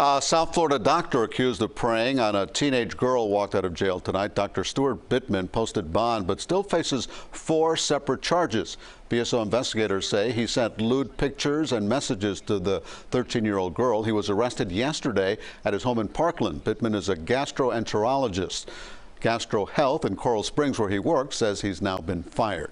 A South Florida doctor accused of preying on a teenage girl walked out of jail tonight. Dr. Stuart Bittman posted bond but still faces four separate charges. BSO investigators say he sent lewd pictures and messages to the 13-year-old girl. He was arrested yesterday at his home in Parkland. Bittman is a gastroenterologist. Gastro Health in Coral Springs, where he works, says he's now been fired.